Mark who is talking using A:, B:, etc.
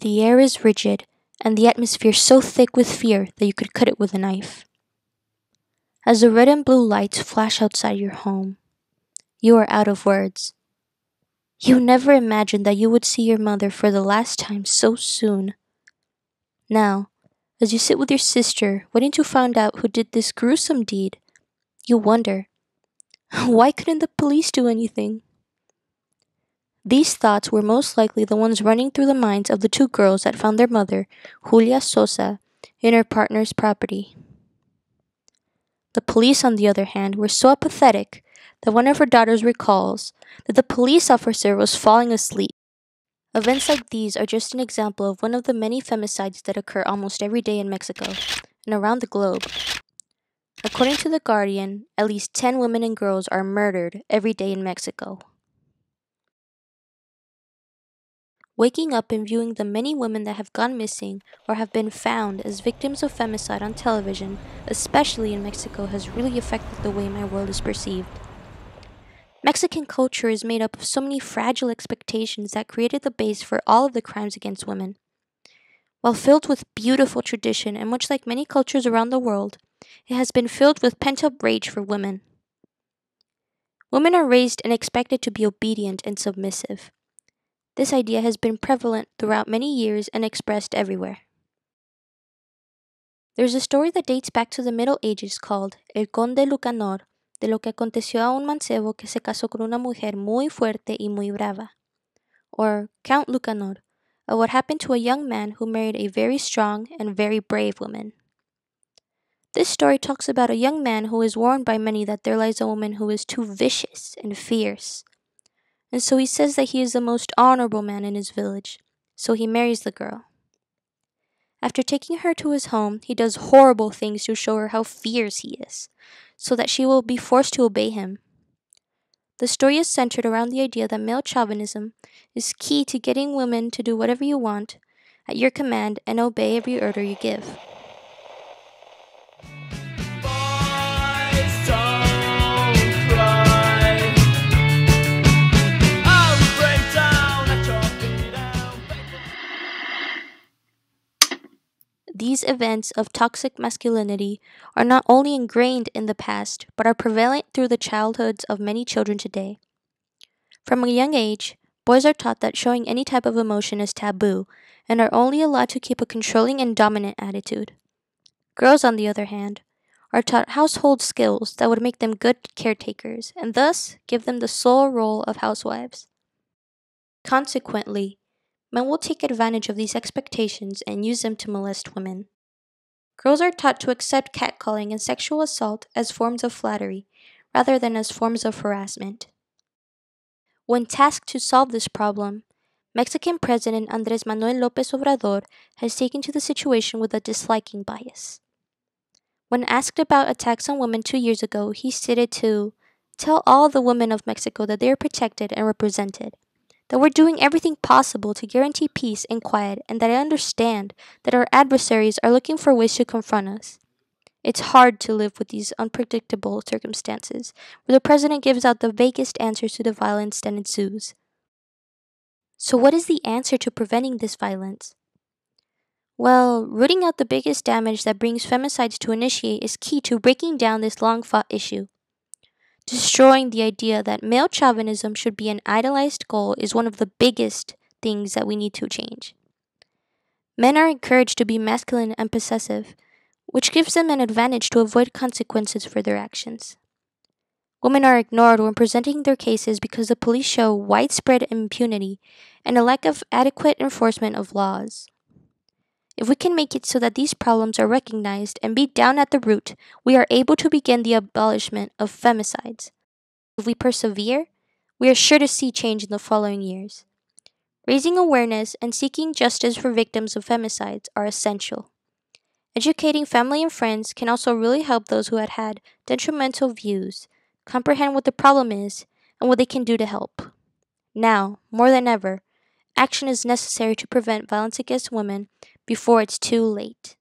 A: The air is rigid, and the atmosphere so thick with fear that you could cut it with a knife. As the red and blue lights flash outside your home, you are out of words. You never imagined that you would see your mother for the last time so soon. Now, as you sit with your sister, waiting to find out who did this gruesome deed, you wonder why couldn't the police do anything? These thoughts were most likely the ones running through the minds of the two girls that found their mother, Julia Sosa, in her partner's property. The police, on the other hand, were so apathetic that one of her daughters recalls that the police officer was falling asleep. Events like these are just an example of one of the many femicides that occur almost every day in Mexico and around the globe. According to The Guardian, at least 10 women and girls are murdered every day in Mexico. waking up and viewing the many women that have gone missing or have been found as victims of femicide on television, especially in Mexico, has really affected the way my world is perceived. Mexican culture is made up of so many fragile expectations that created the base for all of the crimes against women. While filled with beautiful tradition, and much like many cultures around the world, it has been filled with pent up rage for women. Women are raised and expected to be obedient and submissive. This idea has been prevalent throughout many years and expressed everywhere. There's a story that dates back to the Middle Ages called El Conde Lucanor, de lo que aconteció a un mancebo que se casó con una mujer muy fuerte y muy brava, or Count Lucanor, of what happened to a young man who married a very strong and very brave woman. This story talks about a young man who is warned by many that there lies a woman who is too vicious and fierce, and so he says that he is the most honorable man in his village, so he marries the girl. After taking her to his home, he does horrible things to show her how fierce he is, so that she will be forced to obey him. The story is centered around the idea that male chauvinism is key to getting women to do whatever you want, at your command, and obey every order you give. these events of toxic masculinity are not only ingrained in the past, but are prevalent through the childhoods of many children today. From a young age, boys are taught that showing any type of emotion is taboo and are only allowed to keep a controlling and dominant attitude. Girls, on the other hand, are taught household skills that would make them good caretakers and thus give them the sole role of housewives. Consequently, men will take advantage of these expectations and use them to molest women. Girls are taught to accept catcalling and sexual assault as forms of flattery rather than as forms of harassment. When tasked to solve this problem, Mexican President Andres Manuel López Obrador has taken to the situation with a disliking bias. When asked about attacks on women two years ago, he stated to tell all the women of Mexico that they are protected and represented that we're doing everything possible to guarantee peace and quiet, and that I understand that our adversaries are looking for ways to confront us. It's hard to live with these unpredictable circumstances, where the president gives out the vaguest answers to the violence that ensues. So, what is the answer to preventing this violence? Well, rooting out the biggest damage that brings femicides to initiate is key to breaking down this long fought issue. Destroying the idea that male chauvinism should be an idolized goal is one of the biggest things that we need to change. Men are encouraged to be masculine and possessive, which gives them an advantage to avoid consequences for their actions. Women are ignored when presenting their cases because the police show widespread impunity and a lack of adequate enforcement of laws. If we can make it so that these problems are recognized and beat down at the root, we are able to begin the abolishment of femicides. If we persevere, we are sure to see change in the following years. Raising awareness and seeking justice for victims of femicides are essential. Educating family and friends can also really help those who had had detrimental views comprehend what the problem is and what they can do to help. Now, more than ever, action is necessary to prevent violence against women before it's too late.